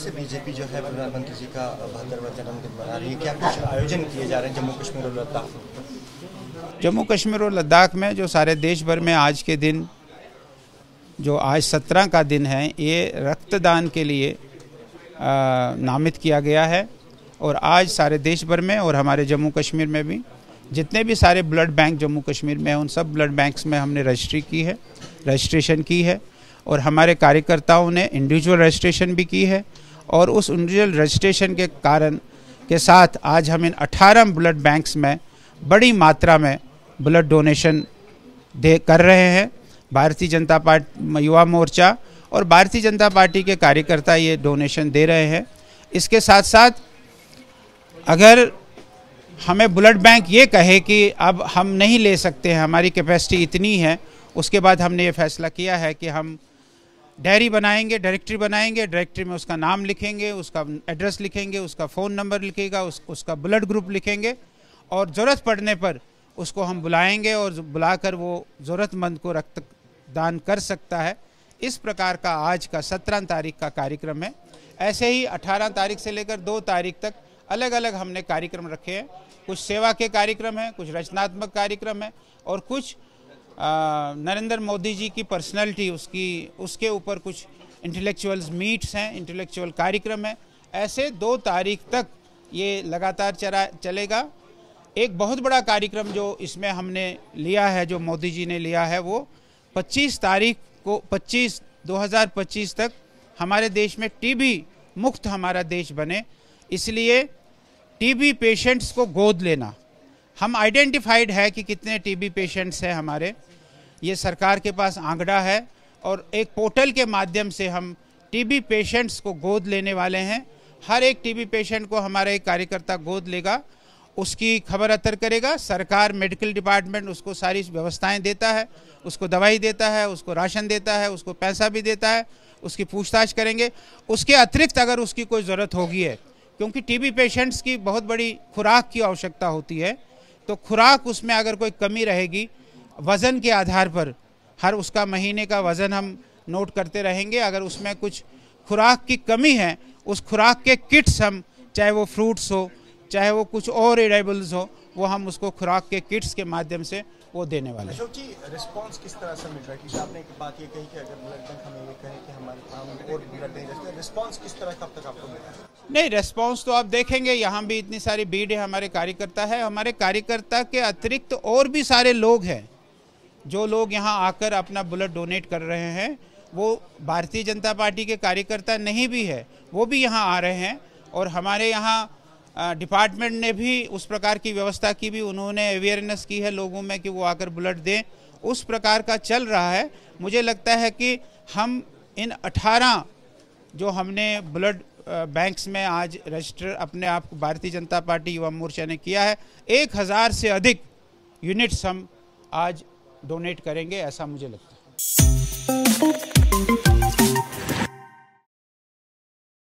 से बीजेपी जो है प्रधानमंत्री जी का बहत्तरवा जन्मदिन मना रही है क्या कुछ आयोजन किए जा रहे हैं जम्मू कश्मीर और लद्दाख जम्मू कश्मीर और लद्दाख में जो सारे देश भर में आज के दिन जो आज सत्रह का दिन है ये रक्तदान के लिए नामित किया गया है और आज सारे देश भर में और हमारे जम्मू कश्मीर में भी जितने भी सारे ब्लड बैंक जम्मू कश्मीर में हैं उन सब ब्लड बैंक्स में हमने रजिस्ट्री की है रजिस्ट्रेशन की है और हमारे कार्यकर्ताओं ने इंडिविजुअल रजिस्ट्रेशन भी की है और उस इंडिविजुअल रजिस्ट्रेशन के कारण के साथ आज हम इन 18 ब्लड बैंक्स में बड़ी मात्रा में ब्लड डोनेशन दे कर रहे हैं भारतीय जनता पार्टी युवा मोर्चा और भारतीय जनता पार्टी के कार्यकर्ता ये डोनेशन दे रहे हैं इसके साथ साथ अगर हमें ब्लड बैंक ये कहे कि अब हम नहीं ले सकते हैं हमारी कैपेसिटी इतनी है उसके बाद हमने ये फैसला किया है कि हम डायरी बनाएंगे डायरेक्टरी बनाएंगे डायरेक्टरी में उसका नाम लिखेंगे उसका एड्रेस लिखेंगे उसका फ़ोन नंबर लिखेगा उस, उसका ब्लड ग्रुप लिखेंगे और ज़रूरत पड़ने पर उसको हम बुलाएंगे और बुलाकर वो ज़रूरतमंद को रक्त दान कर सकता है इस प्रकार का आज का सत्रह तारीख का कार्यक्रम है ऐसे ही अठारह तारीख से लेकर दो तारीख तक अलग अलग हमने कार्यक्रम रखे हैं कुछ सेवा के कार्यक्रम हैं कुछ रचनात्मक कार्यक्रम हैं और कुछ नरेंद्र मोदी जी की पर्सनैलिटी उसकी उसके ऊपर कुछ इंटेलेक्चुअल्स मीट्स हैं इंटेलेक्चुअल कार्यक्रम है ऐसे दो तारीख तक ये लगातार चला चलेगा एक बहुत बड़ा कार्यक्रम जो इसमें हमने लिया है जो मोदी जी ने लिया है वो 25 तारीख को 25 2025 तक हमारे देश में टीबी मुक्त हमारा देश बने इसलिए टीबी पेशेंट्स को गोद लेना हम आइडेंटिफाइड है कि कितने टीबी पेशेंट्स हैं हमारे ये सरकार के पास आंकड़ा है और एक पोर्टल के माध्यम से हम टीबी पेशेंट्स को गोद लेने वाले हैं हर एक टीबी पेशेंट को हमारा एक कार्यकर्ता गोद लेगा उसकी खबर अतर करेगा सरकार मेडिकल डिपार्टमेंट उसको सारी व्यवस्थाएं देता है उसको दवाई देता है उसको राशन देता है उसको पैसा भी देता है उसकी पूछताछ करेंगे उसके अतिरिक्त अगर उसकी कोई ज़रूरत होगी है क्योंकि टीबी पेशेंट्स की बहुत बड़ी खुराक की आवश्यकता होती है तो खुराक उसमें अगर कोई कमी रहेगी वज़न के आधार पर हर उसका महीने का वज़न हम नोट करते रहेंगे अगर उसमें कुछ खुराक की कमी है उस खुराक के किट्स हम चाहे वो फ्रूट्स हो चाहे वो कुछ और एडेबल्स हो वो हम उसको खुराक के किट्स के माध्यम से वो देने वाले अशोक जी रिस्पॉन्स किस तरह से मिल रहा है कि आपने एक बात ये कही कि अगर ब्लड बैंक हमें ये कहे कि हमारे काम और भीड़ नहीं रिस्पॉन्स किस तरह कब तक आपको मिल रहा है नहीं रिस्पॉन्स तो आप देखेंगे यहाँ भी इतनी सारी भीड़ है हमारे कार्यकर्ता है हमारे कार्यकर्ता के अतिरिक्त तो और भी सारे लोग हैं जो लोग यहाँ आकर अपना ब्लड डोनेट कर रहे हैं वो भारतीय जनता पार्टी के कार्यकर्ता नहीं भी है वो भी यहाँ आ रहे हैं और हमारे यहाँ डिपार्टमेंट ने भी उस प्रकार की व्यवस्था की भी उन्होंने अवेयरनेस की है लोगों में कि वो आकर बुलेट दें उस प्रकार का चल रहा है मुझे लगता है कि हम इन 18 जो हमने ब्लड बैंक्स में आज रजिस्टर अपने आप भारतीय जनता पार्टी युवा मोर्चा ने किया है एक हज़ार से अधिक यूनिट्स हम आज डोनेट करेंगे ऐसा मुझे लगता है